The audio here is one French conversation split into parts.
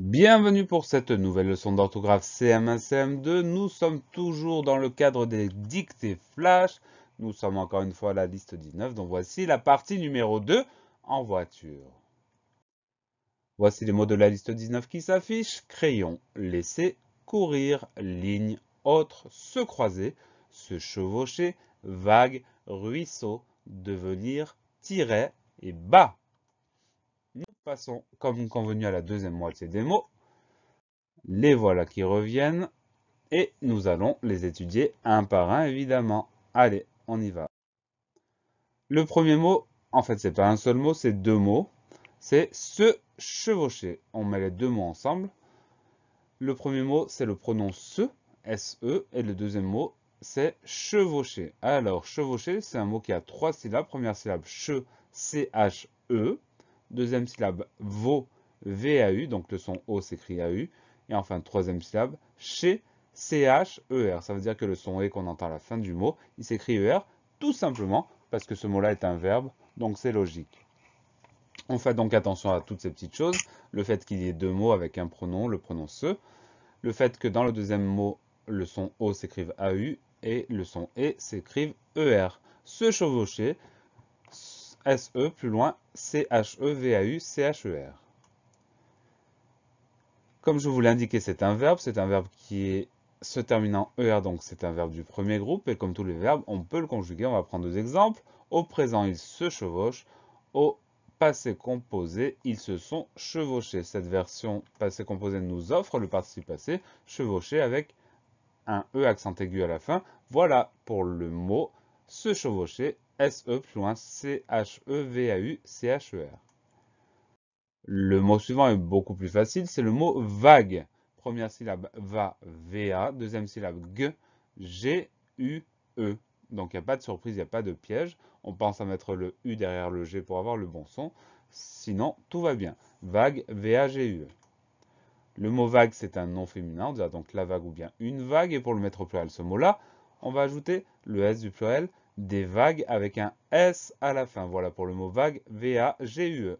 Bienvenue pour cette nouvelle leçon d'orthographe CM1-CM2. Nous sommes toujours dans le cadre des dictées flash. Nous sommes encore une fois à la liste 19, donc voici la partie numéro 2 en voiture. Voici les mots de la liste 19 qui s'affichent. Crayon, laisser, courir, ligne, autre, se croiser, se chevaucher, vague, ruisseau, devenir, tirer et bas. Passons, comme convenu à la deuxième moitié des mots, les voilà qui reviennent, et nous allons les étudier un par un évidemment. Allez, on y va. Le premier mot, en fait c'est pas un seul mot, c'est deux mots, c'est se chevaucher. On met les deux mots ensemble. Le premier mot c'est le pronom se, s-e ». et le deuxième mot c'est chevaucher. Alors chevaucher c'est un mot qui a trois syllabes, première syllabe che, c-h-e, Deuxième syllabe, vo, u donc le son O s'écrit A-U. Et enfin, troisième syllabe, chez, e r Ça veut dire que le son E qu'on entend à la fin du mot, il s'écrit ER tout simplement parce que ce mot-là est un verbe, donc c'est logique. On fait donc attention à toutes ces petites choses, le fait qu'il y ait deux mots avec un pronom, le pronom se, le fait que dans le deuxième mot, le son O s'écrive AU et le son E s'écrive ER. Se chevaucher, S-E, plus loin, C-H-E-V-A-U-C-H-E-R. Comme je vous l'ai indiqué, c'est un verbe, c'est un verbe qui est se terminant ER, e donc c'est un verbe du premier groupe, et comme tous les verbes, on peut le conjuguer, on va prendre deux exemples. Au présent, ils se chevauchent, au passé composé, ils se sont chevauchés. Cette version passé composé nous offre le participe passé chevauché avec un E accent aigu à la fin. Voilà pour le mot se chevaucher E plus loin C-H-E-V-A-U-C-H-E-R. Le mot suivant est beaucoup plus facile, c'est le mot vague. Première syllabe va, V-A, deuxième syllabe g, G-U-E. Donc il n'y a pas de surprise, il n'y a pas de piège. On pense à mettre le U derrière le G pour avoir le bon son. Sinon, tout va bien. Vague, V-A-G-U-E. Le mot vague, c'est un nom féminin, on dira donc la vague ou bien une vague. Et pour le mettre au pluriel, ce mot-là, on va ajouter le S du pluriel des vagues avec un S à la fin. Voilà pour le mot vague, V-A-G-U-E.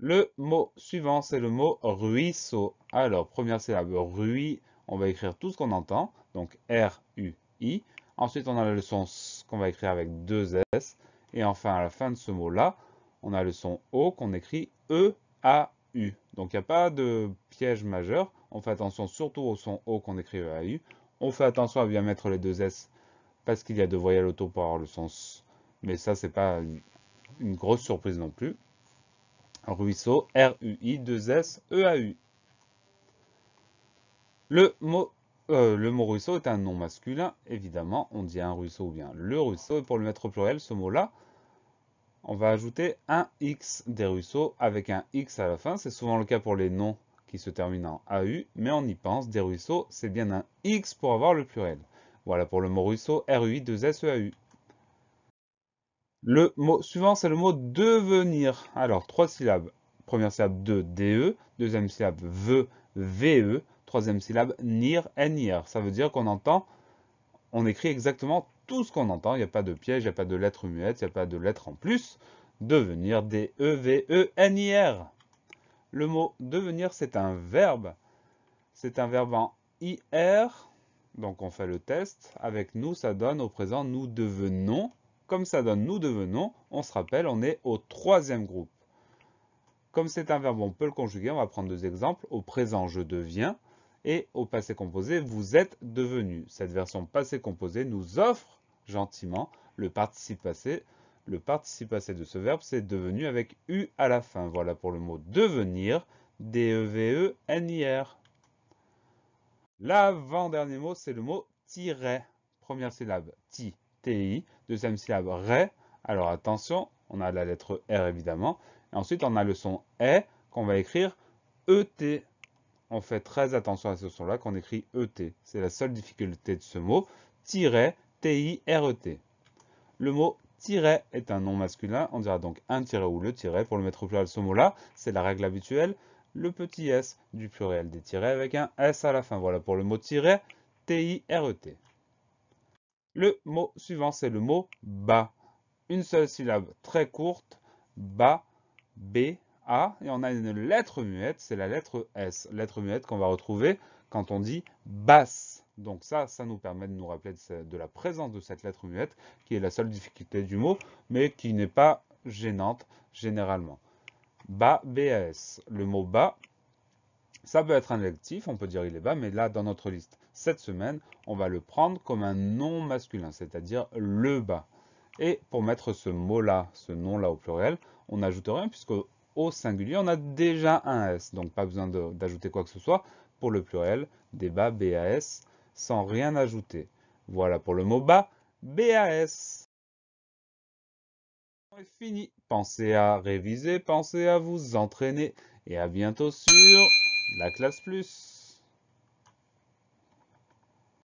Le mot suivant, c'est le mot ruisseau. Alors, première syllabe, rui, on va écrire tout ce qu'on entend, donc R-U-I. Ensuite, on a le son S qu'on va écrire avec deux S. Et enfin, à la fin de ce mot-là, on a le son O qu'on écrit E-A-U. Donc, il n'y a pas de piège majeur. On fait attention surtout au son O qu'on écrit E-A-U. On fait attention à bien mettre les deux S parce qu'il y a de voyelles auto pour avoir le sens. Mais ça, c'est pas une, grosse surprise non plus. Ruisseau, R-U-I-2-S-E-A-U. E le mot, euh, le mot ruisseau est un nom masculin, évidemment, on dit un ruisseau ou bien le ruisseau, et pour le mettre au pluriel, ce mot-là, on va ajouter un X des ruisseaux avec un X à la fin, c'est souvent le cas pour les noms qui se terminent en AU, mais on y pense, des ruisseaux, c'est bien un X pour avoir le pluriel. Voilà pour le mot ruisseau, R-U-I-2-S-E-A-U. le mot suivant, c'est le mot devenir. Alors, trois syllabes. Première syllabe de, DE. Deuxième syllabe VE, e Troisième syllabe NIR, NIR. Ça veut dire qu'on entend, on écrit exactement tout ce qu'on entend. Il n'y a pas de piège, il n'y a pas de lettre muette, il n'y a pas de lettre en plus. Devenir, D-E-V-E-N-I-R. E, le mot devenir, c'est un verbe. C'est un verbe en IR donc on fait le test. Avec nous, ça donne au présent nous devenons. Comme ça donne nous devenons, on se rappelle, on est au troisième groupe. Comme c'est un verbe, on peut le conjuguer. On va prendre deux exemples. Au présent, je deviens. Et au passé composé, vous êtes devenu. Cette version passé composé nous offre gentiment le participe passé. Le participe passé de ce verbe, c'est devenu avec U à la fin. Voilà pour le mot devenir, D-E-V-E-N-I-R. L'avant-dernier mot, c'est le mot tirer ». Première syllabe, ti, ti. Deuxième syllabe, ré. Alors attention, on a la lettre R évidemment. Et ensuite, on a le son E qu'on va écrire ET. On fait très attention à ce son-là qu'on écrit ET. C'est la seule difficulté de ce mot. Tirer »,« t i r e t Le mot tirer » est un nom masculin. On dira donc un tiret ou le tiret. Pour le mettre au pluriel, ce mot-là, c'est la règle habituelle le petit s du pluriel des tirets avec un s à la fin. Voilà pour le mot tiré, T-I-R-E-T. le mot suivant, c'est le mot bas. Une seule syllabe très courte, bas, B, A, et on a une lettre muette, c'est la lettre S. Lettre muette qu'on va retrouver quand on dit basse. Donc ça, ça nous permet de nous rappeler de la présence de cette lettre muette, qui est la seule difficulté du mot, mais qui n'est pas gênante généralement. Bas, BAS. Le mot bas, ça peut être un adjectif, on peut dire il est bas, mais là, dans notre liste, cette semaine, on va le prendre comme un nom masculin, c'est-à-dire le bas. Et pour mettre ce mot-là, ce nom-là au pluriel, on n'ajoute rien puisque au singulier, on a déjà un S. Donc pas besoin d'ajouter quoi que ce soit pour le pluriel des bas BAS sans rien ajouter. Voilà pour le mot bas BAS fini. Pensez à réviser, pensez à vous entraîner et à bientôt sur la classe plus.